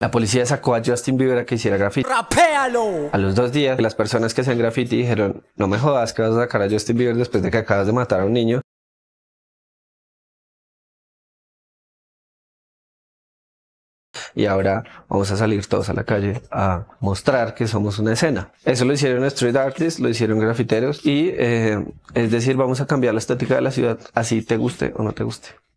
La policía sacó a Justin Bieber a que hiciera graffiti. ¡Rapéalo! A los dos días, las personas que hacían graffiti dijeron, no me jodas que vas a sacar a Justin Bieber después de que acabas de matar a un niño. Y ahora vamos a salir todos a la calle a mostrar que somos una escena. Eso lo hicieron street artists, lo hicieron grafiteros y eh, es decir, vamos a cambiar la estética de la ciudad así te guste o no te guste.